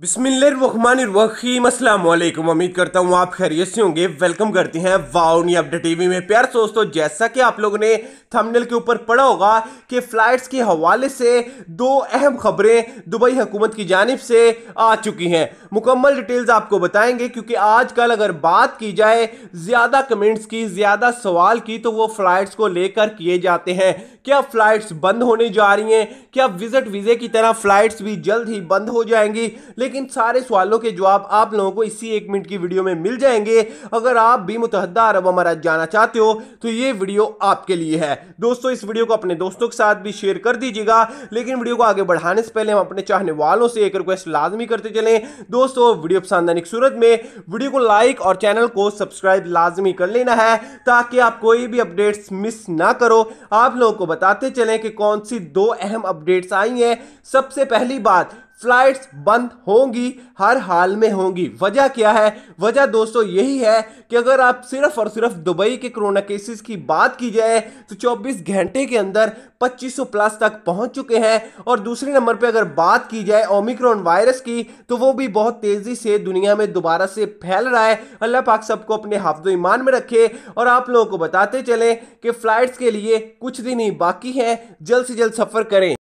बिस्मिल्लाम उम्मीद करता हूँ आप खैरियत से होंगे वेलकम करते हैं वाउनी अपडेट टीवी में प्यार दोस्तों जैसा कि आप लोगों ने थंबनेल के ऊपर पढ़ा होगा कि फ़्लाइट्स के हवाले से दो अहम खबरें दुबई हुकूमत की जानब से आ चुकी हैं मुकम्मल डिटेल्स आपको बताएंगे क्योंकि आज कल अगर बात की जाए ज़्यादा कमेंट्स की ज़्यादा सवाल की तो वो फ़्लाइट्स को लेकर किए जाते हैं क्या फ़्लाइट्स बंद होने जा रही हैं क्या विज़िट वीज़े की तरह फ़्लाइट्स भी जल्द ही बंद हो जाएंगी लेकिन लेकिन सारे सवालों के जवाब आप लोगों को इसी एक मिनट की वीडियो में मिल जाएंगे अगर आप भी मुतहदा अरब अमारात जाना चाहते हो तो ये वीडियो आपके लिए है दोस्तों इस वीडियो को अपने दोस्तों के साथ भी शेयर कर दीजिएगा लेकिन वीडियो को आगे बढ़ाने से पहले हम अपने चाहने वालों से एक रिक्वेस्ट लाजमी करते चले दोस्तों वीडियो पसंद आने की सूरत में वीडियो को लाइक और चैनल को सब्सक्राइब लाजमी कर लेना है ताकि आप कोई भी अपडेट्स मिस ना करो आप लोगों को बताते चलें कि कौन सी दो अहम अपडेट्स आई हैं सबसे पहली बात फ्लाइट्स बंद होंगी हर हाल में होंगी वजह क्या है वजह दोस्तों यही है कि अगर आप सिर्फ और सिर्फ दुबई के कोरोना केसेस की बात की जाए तो 24 घंटे के अंदर 2500 प्लस तक पहुंच चुके हैं और दूसरे नंबर पे अगर बात की जाए ओमिक्रॉन वायरस की तो वो भी बहुत तेज़ी से दुनिया में दोबारा से फैल रहा है अल्लाह पाक सबको अपने हाफ ईमान में रखे और आप लोगों को बताते चलें कि फ़्लाइट्स के लिए कुछ दिन ही बाकी हैं जल्द से जल्द सफ़र करें